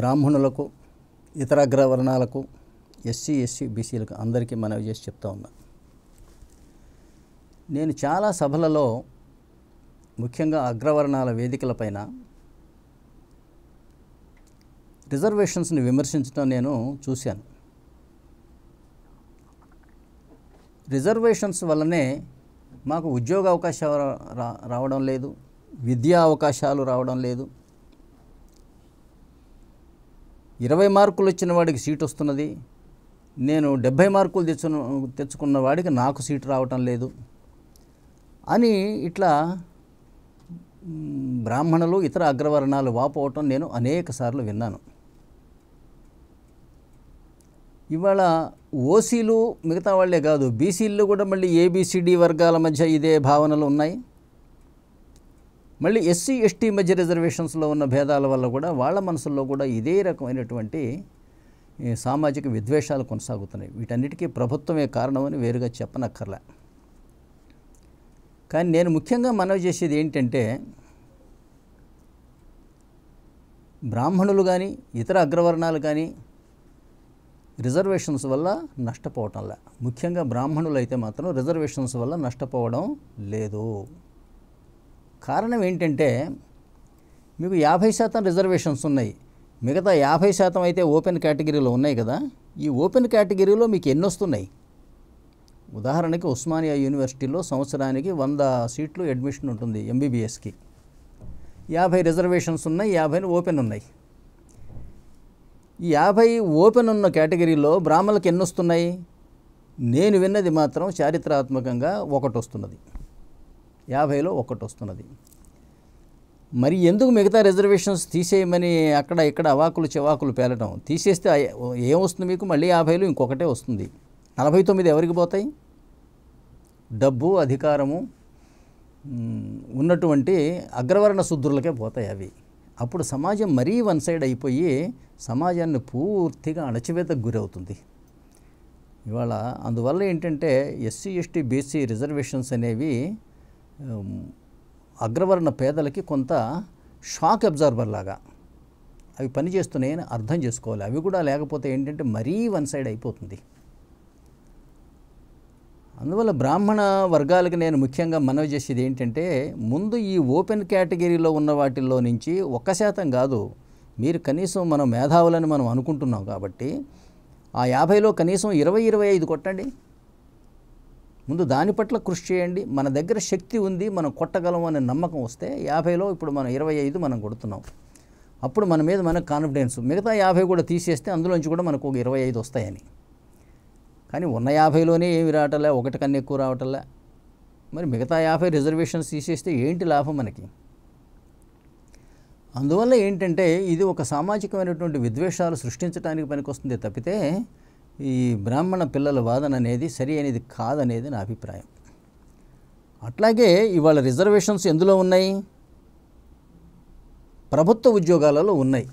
బ్రాహ్మణులకు ఇతర అగ్రవర్ణాలకు SC SC బీసీలకు అందరికీ మనవి చేసి చెప్తా ఉన్నా నేను చాలా సభలలో ముఖ్యంగా అగ్రవర్ణాల వేదికలపైన రిజర్వేషన్స్ని విమర్శించడం నేను చూశాను రిజర్వేషన్స్ వల్లనే మాకు ఉద్యోగ అవకాశాలు రావడం లేదు విద్యా అవకాశాలు రావడం లేదు ఇరవై మార్కులు వచ్చిన వాడికి సీట్ వస్తున్నది నేను డెబ్భై మార్కులు తెచ్చు తెచ్చుకున్న వాడికి నాకు సీటు రావటం లేదు అని ఇట్లా బ్రాహ్మణులు ఇతర అగ్రవర్ణాలు వాపోవటం నేను అనేక సార్లు విన్నాను ఇవాళ ఓసీలు మిగతా వాళ్ళే కాదు బీసీలు కూడా మళ్ళీ ఏబిసిడి వర్గాల మధ్య ఇదే భావనలు ఉన్నాయి మళ్ళీ ఎస్సీ ఎస్టీ మధ్య రిజర్వేషన్స్లో ఉన్న భేదాల వల్ల కూడా వాళ్ళ మనసుల్లో కూడా ఇదే రకమైనటువంటి సామాజిక విద్వేషాలు కొనసాగుతున్నాయి వీటన్నిటికీ ప్రభుత్వమే కారణమని వేరుగా చెప్పనక్కర్లే కానీ నేను ముఖ్యంగా మనవి చేసేది ఏంటంటే బ్రాహ్మణులు కానీ ఇతర అగ్రవర్ణాలు కానీ రిజర్వేషన్స్ వల్ల నష్టపోవటంలా ముఖ్యంగా బ్రాహ్మణులు అయితే మాత్రం రిజర్వేషన్స్ వల్ల నష్టపోవడం లేదు కారణం ఏంటంటే మీకు యాభై శాతం రిజర్వేషన్స్ ఉన్నాయి మిగతా యాభై శాతం అయితే ఓపెన్ కేటగిరీలో ఉన్నాయి కదా ఈ ఓపెన్ కేటగిరీలో మీకు ఎన్ని వస్తున్నాయి ఉదాహరణకి ఉస్మానియా యూనివర్సిటీలో సంవత్సరానికి వంద సీట్లు అడ్మిషన్ ఉంటుంది ఎంబీబీఎస్కి యాభై రిజర్వేషన్స్ ఉన్నాయి యాభై ఓపెన్ ఉన్నాయి ఈ యాభై ఓపెన్ ఉన్న కేటగిరీలో బ్రాహ్మణులకు ఎన్ని వస్తున్నాయి నేను విన్నది మాత్రం చారిత్రాత్మకంగా ఒకటి వస్తున్నది యాభైలో ఒకటి వస్తున్నది మరి ఎందుకు మిగతా రిజర్వేషన్స్ తీసేయమని అక్కడ ఇక్కడ అవాకులు చెవాకులు పేలటం తీసేస్తే ఏం వస్తుంది మీకు మళ్ళీ యాభైలో ఇంకొకటే వస్తుంది నలభై తొమ్మిది ఎవరికి పోతాయి డబ్బు అధికారము ఉన్నటువంటి అగ్రవర్ణ శుద్ధులకే పోతాయి అవి అప్పుడు సమాజం మరీ వన్ సైడ్ అయిపోయి సమాజాన్ని పూర్తిగా అణచివేతకు గురవుతుంది ఇవాళ అందువల్ల ఏంటంటే ఎస్సీ ఎస్టీ బీసీ రిజర్వేషన్స్ అనేవి అగ్రవర్ణ పేదలకి కొంత షాక్ అబ్జార్బర్ లాగా అవి పనిచేస్తున్నాయని అర్థం చేసుకోవాలి అవి కూడా లేకపోతే ఏంటంటే మరీ వన్ సైడ్ అయిపోతుంది అందువల్ల బ్రాహ్మణ వర్గాలకు నేను ముఖ్యంగా మనవి చేసేది ఏంటంటే ముందు ఈ ఓపెన్ కేటగిరీలో ఉన్న వాటిల్లో నుంచి ఒక్క శాతం కాదు మీరు కనీసం మనం మేధావులని మనం అనుకుంటున్నాం కాబట్టి ఆ యాభైలో కనీసం ఇరవై ఇరవై ఐదు కొట్టండి ముందు దాని పట్ల కృషి చేయండి మన దగ్గర శక్తి ఉంది మనం కొట్టగలం అనే నమ్మకం వస్తే యాభైలో ఇప్పుడు మనం ఇరవై ఐదు మనం కొడుతున్నాం అప్పుడు మన మీద మనకు కాన్ఫిడెన్స్ మిగతా యాభై కూడా తీసేస్తే అందులోంచి కూడా మనకు ఒక ఇరవై ఐదు వస్తాయని కానీ ఉన్న యాభైలోనే ఏమి రావటంలే ఒకటి కన్నా ఎక్కువ రావటంలే మరి మిగతా యాభై రిజర్వేషన్స్ తీసేస్తే ఏంటి లాభం మనకి అందువల్ల ఏంటంటే ఇది ఒక సామాజికమైనటువంటి విద్వేషాలు సృష్టించడానికి పనికొస్తుంది తప్పితే ఈ బ్రాహ్మణ పిల్లల వాదన అనేది సరి అనేది కాదనేది నా అభిప్రాయం అట్లాగే ఇవాళ రిజర్వేషన్స్ ఎందులో ఉన్నాయి ప్రభుత్వ ఉద్యోగాలలో ఉన్నాయి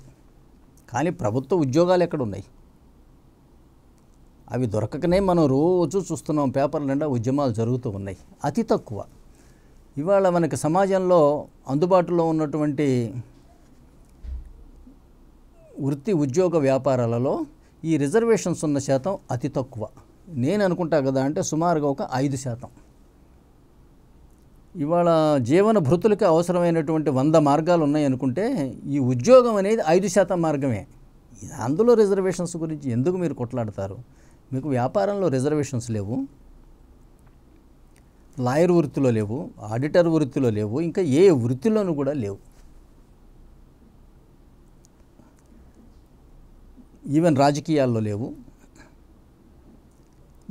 కానీ ప్రభుత్వ ఉద్యోగాలు ఎక్కడ ఉన్నాయి అవి దొరకకనే మనం రోజు చూస్తున్నాం పేపర్ల నిండా ఉద్యమాలు జరుగుతూ ఉన్నాయి అతి తక్కువ ఇవాళ మనకి సమాజంలో అందుబాటులో ఉన్నటువంటి వృత్తి ఉద్యోగ వ్యాపారాలలో ఈ రిజర్వేషన్స్ ఉన్న శాతం అతి తక్కువ నేను అనుకుంటా కదా అంటే సుమారుగా ఒక ఐదు శాతం ఇవాళ జీవన భృతులకి అవసరమైనటువంటి వంద మార్గాలు ఉన్నాయి అనుకుంటే ఈ ఉద్యోగం అనేది ఐదు శాతం మార్గమే అందులో రిజర్వేషన్స్ గురించి ఎందుకు మీరు కొట్లాడతారు మీకు వ్యాపారంలో రిజర్వేషన్స్ లేవు లాయర్ వృత్తిలో లేవు ఆడిటర్ వృత్తిలో లేవు ఇంకా ఏ వృత్తిలోనూ కూడా లేవు ఈవెన్ రాజకీయాల్లో లేవు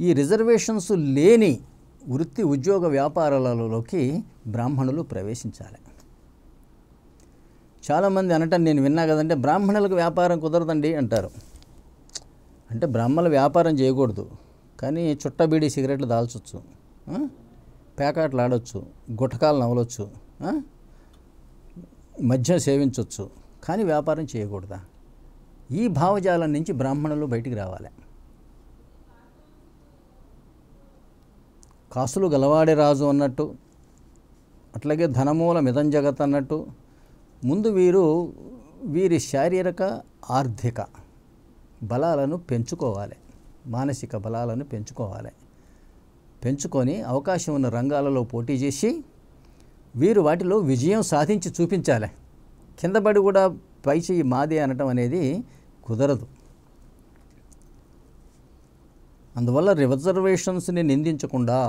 ఈ రిజర్వేషన్స్ లేని వృత్తి ఉద్యోగ వ్యాపారాలలోకి బ్రాహ్మణులు ప్రవేశించాలి చాలామంది అనటం నేను విన్నా కదంటే బ్రాహ్మణులకు వ్యాపారం కుదరదండి అంటారు అంటే బ్రాహ్మణులు వ్యాపారం చేయకూడదు కానీ చుట్టబీడి సిగరెట్లు దాల్చొచ్చు పేకాట్లు ఆడొచ్చు గుటకాలు నవలొచ్చు మద్యం సేవించవచ్చు కానీ వ్యాపారం చేయకూడదా ఈ భావజాలం నుంచి బ్రాహ్మణులు బయటికి రావాలి కాసులు గలవాడే రాజు అన్నట్టు అట్లాగే ధనమూల మిదం జగత్ అన్నట్టు ముందు వీరు వీరి శారీరక ఆర్థిక బలాలను పెంచుకోవాలి మానసిక బలాలను పెంచుకోవాలి పెంచుకొని అవకాశం ఉన్న రంగాలలో పోటీ చేసి వీరు వాటిలో విజయం సాధించి చూపించాలి కిందబడి కూడా పై మాది అనటం అనేది కుదరదు అందువల్ల రిజర్వేషన్స్ని నిందించకుండా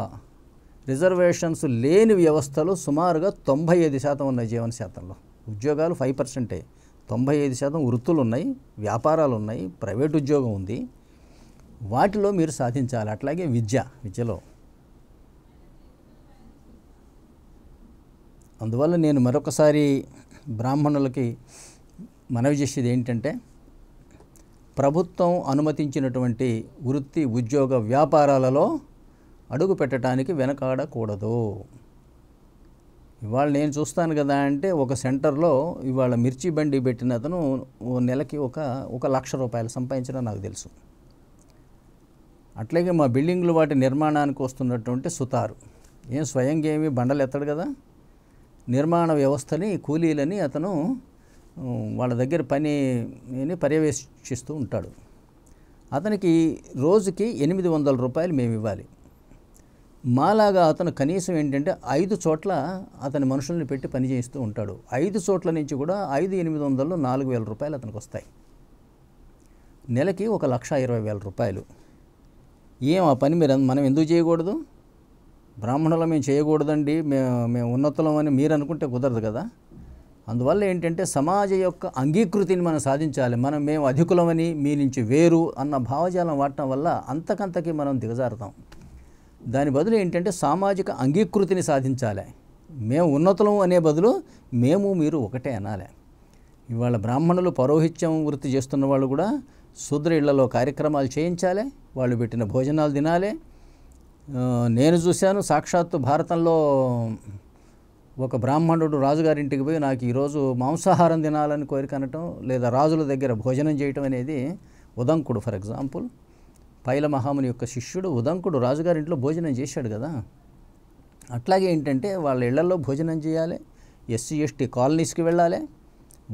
రిజర్వేషన్స్ లేని వ్యవస్థలు సుమారుగా తొంభై ఐదు శాతం ఉన్నాయి జీవన శాతంలో ఉద్యోగాలు ఫైవ్ పర్సెంటే తొంభై ఐదు శాతం వృత్తులు ఉన్నాయి వ్యాపారాలు ఉన్నాయి ప్రైవేట్ ఉద్యోగం ఉంది వాటిలో మీరు సాధించాలి అట్లాగే విద్య విద్యలో అందువల్ల నేను మరొకసారి బ్రాహ్మణులకి మనవి చేసేది ఏంటంటే ప్రభుత్వం అనుమతించినటువంటి వృత్తి ఉద్యోగ వ్యాపారాలలో అడుగు పెట్టడానికి వెనకాడకూడదు ఇవాళ నేను చూస్తాను కదా అంటే ఒక సెంటర్లో ఇవాళ మిర్చి బండి పెట్టిన అతను నెలకి ఒక ఒక లక్ష రూపాయలు సంపాదించడం నాకు తెలుసు అట్లాగే మా బిల్డింగ్లు వాటి నిర్మాణానికి వస్తున్నటువంటి సుతారు ఏం స్వయంగా ఏమి బండలు ఎత్తడు కదా నిర్మాణ వ్యవస్థని కూలీలని అతను వాళ్ళ దగ్గర పని పర్యవేక్షిస్తూ ఉంటాడు అతనికి రోజుకి ఎనిమిది వందల రూపాయలు మేము ఇవ్వాలి మాలాగా అతను కనీసం ఏంటంటే ఐదు చోట్ల అతని మనుషుల్ని పెట్టి పని చేయిస్తూ ఉంటాడు ఐదు చోట్ల నుంచి కూడా ఐదు ఎనిమిది వందలు నాలుగు వేల రూపాయలు అతనికి వస్తాయి నెలకి ఒక లక్ష ఇరవై వేల రూపాయలు ఏం ఆ పని మీరు మనం ఎందుకు చేయకూడదు బ్రాహ్మణులు మేము చేయకూడదండి మేము మేము ఉన్నతులం అని మీరు అనుకుంటే కుదరదు కదా అందువల్ల ఏంటంటే సమాజ యొక్క అంగీకృతిని మనం సాధించాలి మనం మేము అధికులమని మీ నుంచి వేరు అన్న భావజాలం వాడటం వల్ల అంతకంతకి మనం దిగజారుతాం దాని బదులు ఏంటంటే సామాజిక అంగీకృతిని సాధించాలి మేము ఉన్నతులం అనే బదులు మేము మీరు ఒకటే అనాలి ఇవాళ బ్రాహ్మణులు పౌరోహిత్యం వృత్తి చేస్తున్న వాళ్ళు కూడా శూద్ర ఇళ్లలో కార్యక్రమాలు చేయించాలి వాళ్ళు పెట్టిన భోజనాలు తినాలి నేను చూశాను సాక్షాత్తు భారతంలో ఒక బ్రాహ్మణుడు రాజుగారింటికి పోయి నాకు ఈరోజు మాంసాహారం తినాలని కోరిక అనటం లేదా రాజుల దగ్గర భోజనం చేయటం అనేది ఉదంకుడు ఫర్ ఎగ్జాంపుల్ పైల మహాముని యొక్క శిష్యుడు ఉదంకుడు రాజుగారింట్లో భోజనం చేశాడు కదా అట్లాగే ఏంటంటే వాళ్ళ ఇళ్లలో భోజనం చేయాలి ఎస్సీ ఎస్టీ కాలనీస్కి వెళ్ళాలి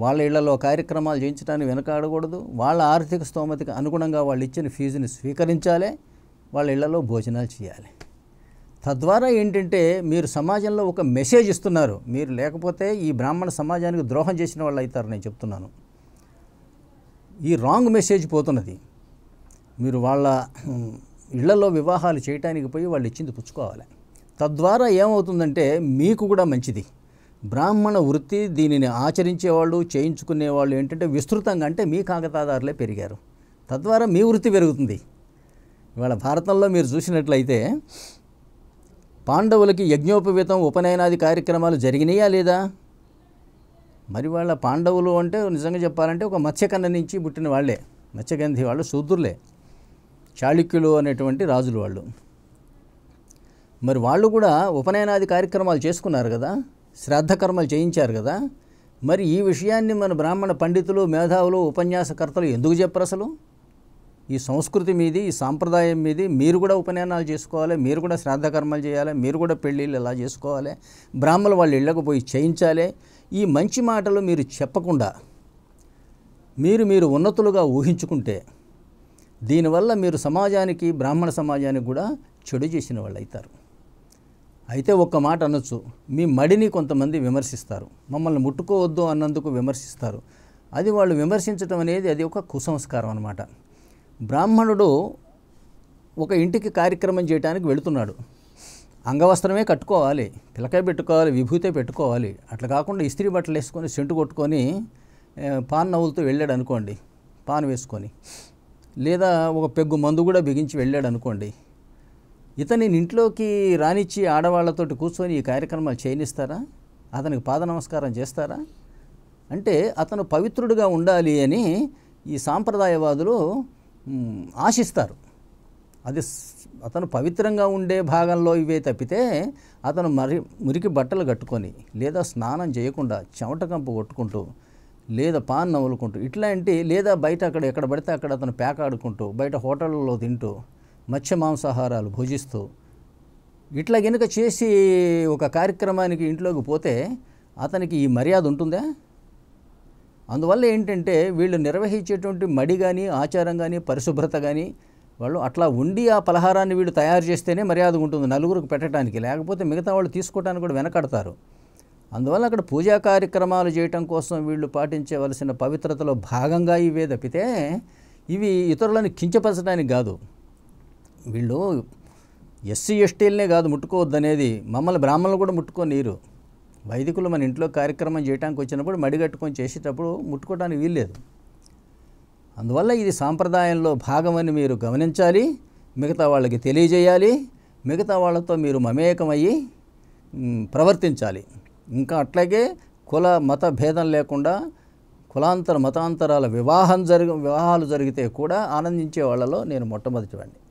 వాళ్ళ ఇళ్లలో కార్యక్రమాలు చేయించడానికి వెనకాడకూడదు వాళ్ళ ఆర్థిక స్తోమతకి అనుగుణంగా వాళ్ళు ఇచ్చిన ఫీజుని స్వీకరించాలి వాళ్ళ ఇళ్లలో భోజనాలు చేయాలి తద్వారా ఏంటంటే మీరు సమాజంలో ఒక మెసేజ్ ఇస్తున్నారు మీరు లేకపోతే ఈ బ్రాహ్మణ సమాజానికి ద్రోహం చేసిన వాళ్ళు అవుతారు నేను చెప్తున్నాను ఈ రాంగ్ మెసేజ్ పోతున్నది మీరు వాళ్ళ ఇళ్లలో వివాహాలు చేయటానికి పోయి వాళ్ళు ఇచ్చింది పుచ్చుకోవాలి తద్వారా ఏమవుతుందంటే మీకు కూడా మంచిది బ్రాహ్మణ వృత్తి దీనిని ఆచరించేవాళ్ళు చేయించుకునేవాళ్ళు ఏంటంటే విస్తృతంగా అంటే మీ కాకతాదారులే పెరిగారు తద్వారా మీ వృత్తి పెరుగుతుంది ఇవాళ భారతంలో మీరు చూసినట్లయితే పాండవులకి యజ్ఞోపవీతం ఉపనయనాది కార్యక్రమాలు జరిగినాయా లేదా మరి వాళ్ళ పాండవులు అంటే నిజంగా చెప్పాలంటే ఒక మత్స్యకన్న నుంచి పుట్టిన వాళ్ళే మత్స్యగంధి వాళ్ళు శూద్రులే చాళుక్యులు అనేటువంటి రాజులు వాళ్ళు మరి వాళ్ళు కూడా ఉపనయనాది కార్యక్రమాలు చేసుకున్నారు కదా శ్రాద్ధ కర్మలు చేయించారు కదా మరి ఈ విషయాన్ని మన బ్రాహ్మణ పండితులు మేధావులు ఉపన్యాసకర్తలు ఎందుకు చెప్పరు అసలు ఈ సంస్కృతి మీది ఈ సాంప్రదాయం మీది మీరు కూడా ఉపనయనాలు చేసుకోవాలి మీరు కూడా శ్రాద్ధకర్మలు చేయాలి మీరు కూడా పెళ్ళిళ్ళు ఇలా చేసుకోవాలి బ్రాహ్మలు వాళ్ళు ఇళ్ళకు పోయి చేయించాలి ఈ మంచి మాటలు మీరు చెప్పకుండా మీరు మీరు ఉన్నతులుగా ఊహించుకుంటే దీనివల్ల మీరు సమాజానికి బ్రాహ్మణ సమాజానికి కూడా చెడు చేసిన వాళ్ళు అవుతారు అయితే ఒక్క మాట అనొచ్చు మీ మడిని కొంతమంది విమర్శిస్తారు మమ్మల్ని ముట్టుకోవద్దు అన్నందుకు విమర్శిస్తారు అది వాళ్ళు విమర్శించడం అనేది అది ఒక కుసంస్కారం అనమాట బ్రాహ్మణుడు ఒక ఇంటికి కార్యక్రమం చేయడానికి వెళుతున్నాడు అంగవస్త్రమే కట్టుకోవాలి పిలకాయ పెట్టుకోవాలి విభూతే పెట్టుకోవాలి అట్లా కాకుండా ఇస్త్రీ బట్టలు వేసుకొని సెంటు కొట్టుకొని పాన్ నవ్వులతో వెళ్ళాడు అనుకోండి పాన్ వేసుకొని లేదా ఒక పెగ్గు మందు కూడా బిగించి వెళ్ళాడు అనుకోండి ఇతని ఇంట్లోకి రానిచ్చి ఆడవాళ్లతో కూర్చొని ఈ కార్యక్రమాలు చేయనిస్తారా అతనికి పాద నమస్కారం చేస్తారా అంటే అతను పవిత్రుడిగా ఉండాలి అని ఈ సాంప్రదాయవాదులు ఆశిస్తారు అది అతను పవిత్రంగా ఉండే భాగంలో ఇవే తప్పితే అతను మరి మురికి బట్టలు కట్టుకొని లేదా స్నానం చేయకుండా చెమట కంపు కొట్టుకుంటూ లేదా పాన్ నవ్వులుకుంటూ ఇట్లాంటి లేదా బయట అక్కడ ఎక్కడ పడితే అక్కడ అతను పేకాడుకుంటూ ఆడుకుంటూ బయట హోటళ్ళలో తింటూ మత్స్య మాంసాహారాలు భోజిస్తూ ఇట్లా గనుక చేసి ఒక కార్యక్రమానికి ఇంట్లోకి పోతే అతనికి ఈ మర్యాద ఉంటుందా అందువల్ల ఏంటంటే వీళ్ళు నిర్వహించేటువంటి మడి కానీ ఆచారం కానీ పరిశుభ్రత కానీ వాళ్ళు అట్లా ఉండి ఆ పలహారాన్ని వీళ్ళు తయారు చేస్తేనే మర్యాద ఉంటుంది నలుగురికి పెట్టడానికి లేకపోతే మిగతా వాళ్ళు తీసుకోవడానికి కూడా వెనకడతారు అందువల్ల అక్కడ పూజా కార్యక్రమాలు చేయటం కోసం వీళ్ళు పాటించవలసిన పవిత్రతలో భాగంగా ఇవే తప్పితే ఇవి ఇతరులను కించపరచడానికి కాదు వీళ్ళు ఎస్సీ ఎస్టీలనే కాదు ముట్టుకోవద్దనేది మమ్మల్ని బ్రాహ్మణులు కూడా నీరు వైదికులు మన ఇంట్లో కార్యక్రమం చేయడానికి వచ్చినప్పుడు మడిగట్టుకొని చేసేటప్పుడు ముట్టుకోవడానికి వీల్లేదు అందువల్ల ఇది సాంప్రదాయంలో భాగమని మీరు గమనించాలి మిగతా వాళ్ళకి తెలియజేయాలి మిగతా వాళ్ళతో మీరు మమేకమయ్యి ప్రవర్తించాలి ఇంకా అట్లాగే కుల మత భేదం లేకుండా కులాంతర మతాంతరాల వివాహం జరిగి వివాహాలు జరిగితే కూడా ఆనందించే వాళ్ళలో నేను మొట్టమొదటివాడిని